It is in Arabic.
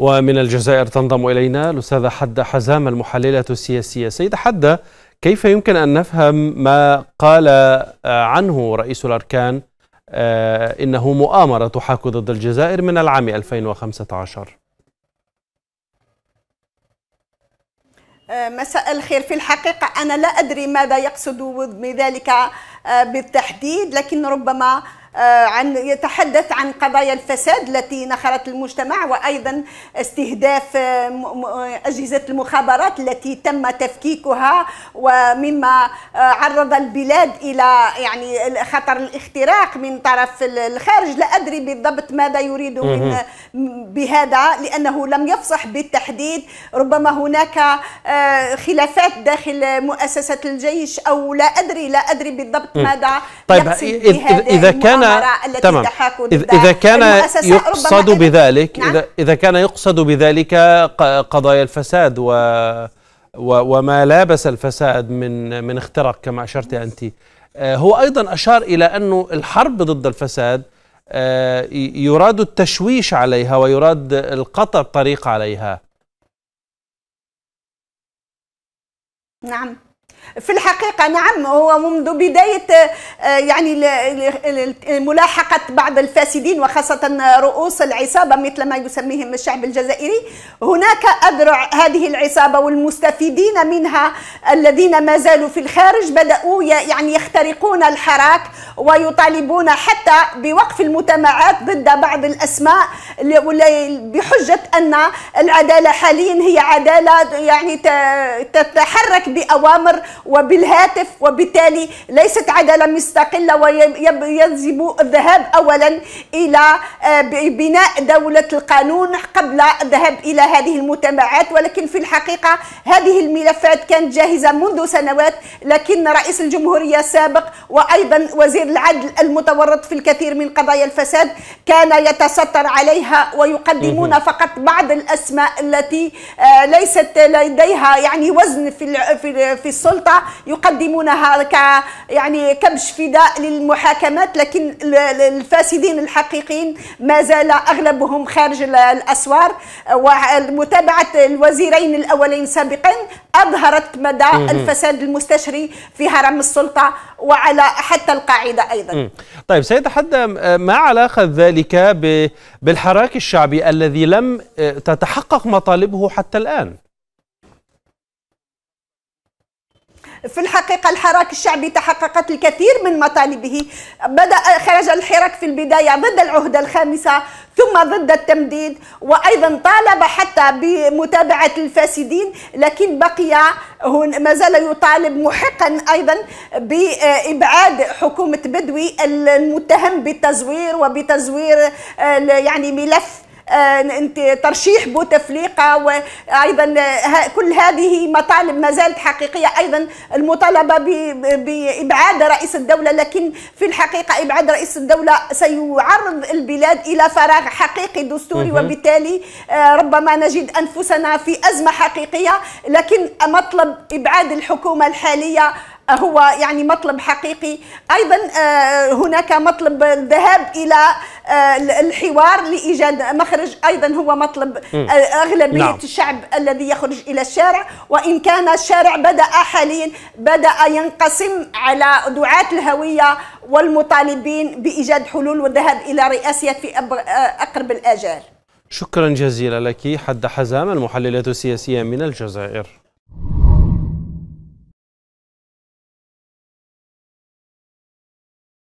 ومن الجزائر تنضم إلينا الأستاذة حدة حزام المحللة السياسية سيدة حدة كيف يمكن أن نفهم ما قال آه، عنه رئيس الأركان آه، إنه مؤامرة تحاك ضد الجزائر من العام 2015 آه، مساء الخير في الحقيقة أنا لا أدري ماذا يقصد بذلك بالتحديد لكن ربما آه، عن يتحدث عن قضايا الفساد التي نخرت المجتمع وايضا استهداف آه، اجهزه المخابرات التي تم تفكيكها ومما آه، عرض البلاد الى يعني خطر الاختراق من طرف الخارج لا ادري بالضبط ماذا يريد من بهذا لانه لم يفصح بالتحديد ربما هناك خلافات داخل مؤسسه الجيش او لا ادري لا ادري بالضبط ماذا طيب اذا كان كان تمام إذا كان يقصد بذلك نعم؟ إذا, إذا كان يقصد بذلك قضايا الفساد و وما لابس الفساد من من اختراق كما اشرت انت آه، هو ايضا اشار الى انه الحرب ضد الفساد آه، يراد التشويش عليها ويراد القطع الطريق عليها نعم في الحقيقة نعم هو منذ بداية آه، يعني ملاحقة بعض الفاسدين وخاصة رؤوس العصابة مثل ما يسميهم الشعب الجزائري هناك أذرع هذه العصابة والمستفيدين منها الذين ما زالوا في الخارج بدأوا يعني يخترقون الحراك ويطالبون حتى بوقف المجتمعات ضد بعض الاسماء بحجه ان العداله حاليا هي عداله يعني تتحرك باوامر وبالهاتف وبالتالي ليست عداله مستقله ويجب الذهاب اولا الى آه، بناء دوله القانون قبل الذهاب الى هذه المجتمعات ولكن في الحقيقه هذه الملفات كانت جاهزه منذ سنوات لكن رئيس الجمهورية السابق وأيضا وزير العدل المتورط في الكثير من قضايا الفساد كان يتستر عليها ويقدمون فقط بعض الأسماء التي آه، ليست لديها يعني وزن في في, السلطة يقدمونها ك يعني كبش فداء للمحاكمات لكن الفاسدين الحقيقيين ما زال أغلبهم خارج الأسوار ومتابعة الوزيرين الأولين سابقا أظهرت مدى الفساد المستشهد النشري في هرم السلطة وعلى حتى القاعدة أيضا م. طيب حدا ما علاقة ذلك بالحراك الشعبي الذي لم آه، تتحقق مطالبه حتى الآن في الحقيقة الحراك الشعبي تحققت الكثير من مطالبه بدأ خرج الحراك في البداية ضد العهدة الخامسة ثم ضد التمديد وأيضا طالب حتى بمتابعة الفاسدين لكن بقي ما زال يطالب محقا أيضا بإبعاد حكومة بدوي المتهم بالتزوير وبتزوير آه، يعني ملف آه، انت ترشيح بوتفليقه وايضا آه، كل هذه مطالب ما زالت حقيقيه ايضا المطالبه بابعاد رئيس الدوله لكن في الحقيقه ابعاد رئيس الدوله سيعرض البلاد الى فراغ حقيقي دستوري وبالتالي آه، ربما نجد انفسنا في ازمه حقيقيه لكن مطلب ابعاد الحكومه الحاليه هو يعني مطلب حقيقي ايضا هناك مطلب الذهاب الى آه، الحوار لايجاد مخرج ايضا هو مطلب آه، اغلبيه نعم. الشعب الذي يخرج الى الشارع وان كان الشارع بدا حاليا بدا ينقسم على دعاه الهويه والمطالبين بايجاد حلول والذهاب الى رئاسيات في آه، اقرب الاجال شكرا جزيلا لك حد حزام المحلله السياسيه من الجزائر